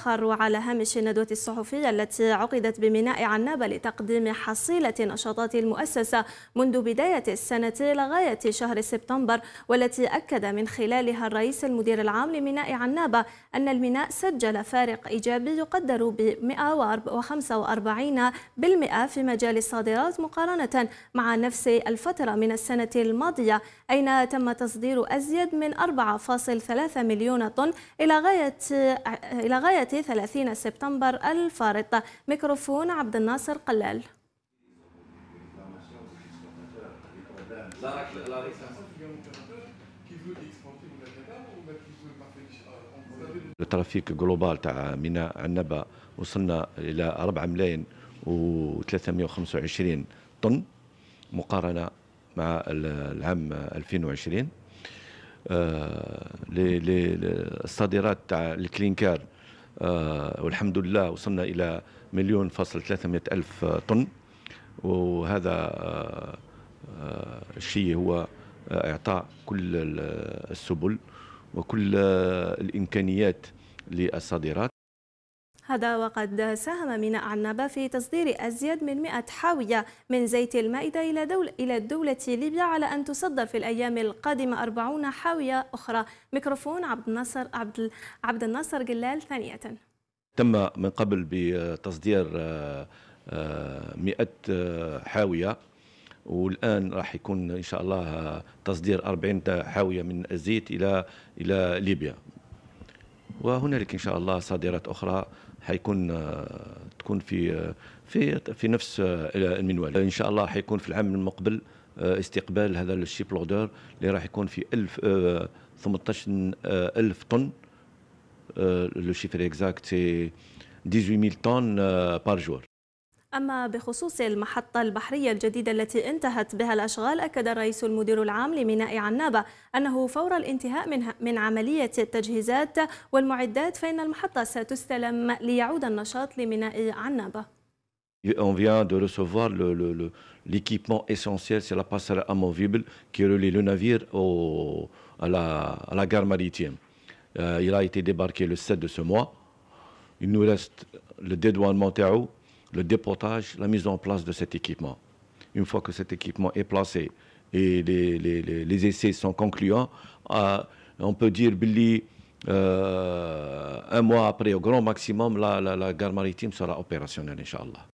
أطهر على هامش الندوة الصحفية التي عقدت بميناء عنابة لتقديم حصيلة نشاطات المؤسسة منذ بداية السنة لغاية شهر سبتمبر والتي أكد من خلالها الرئيس المدير العام لميناء عنابة أن الميناء سجل فارق إيجابي يقدر ب 145% في مجال الصادرات مقارنة مع نفس الفترة من السنة الماضية أين تم تصدير أزيد من 4.3 مليون طن إلى غاية إلى غاية 30 سبتمبر الفارط ميكروفون عبد الناصر قلال الترافيك جلوبال تاع ميناء عنبه وصلنا الى 4 ملايين و325 طن مقارنه مع العام 2020 آه، الصادرات تاع الكلينكار آه، والحمد لله وصلنا إلى مليون فاصل 300 ألف طن وهذا الشيء آه، آه، هو إعطاء كل السبل وكل الإمكانيات للصادرات هذا وقد ساهم ميناء عنابة في تصدير أزيد من 100 حاوية من زيت المائدة إلى, دول إلى الدولة ليبيا على أن تصدر في الأيام القادمة 40 حاوية أخرى ميكروفون عبد الناصر عبد, عبد الناصر جلال ثانية تم من قبل بتصدير 100 آه، آه، آه، حاوية والان راح يكون ان شاء الله تصدير 40 حاويه من الزيت الى الى ليبيا وهنالك ان شاء الله صادرات اخرى حيكون آه، تكون في آه، في في نفس آه، المنوال ان شاء الله حيكون في العام المقبل استقبال هذا الشيب لودر اللي راح يكون في 1000 18000 طن لو شيفر اكزاكت 18000 طن بار جور أما بخصوص المحطة البحرية الجديدة التي انتهت بها الأشغال أكد الرئيس المدير العام لميناء عنابة أنه فور الانتهاء من, من عملية التجهيزات والمعدات فإن المحطة ستستلم ليعود النشاط لميناء عنابة On vient de recevoir l'équipement essentiel, c'est la passerelle amovible qui relie le navire au, à, la, à, la, gare maritime. Euh, il a été débarqué le 7 de ce mois. Il nous reste le dédouanement Théo le déportage, la mise en place de cet équipement. Une fois que cet équipement est placé et les, essais sont concluants, on peut dire, Billy, euh, un mois après, au grand maximum, la, la, la gare maritime sera opérationnelle, Inch'Allah.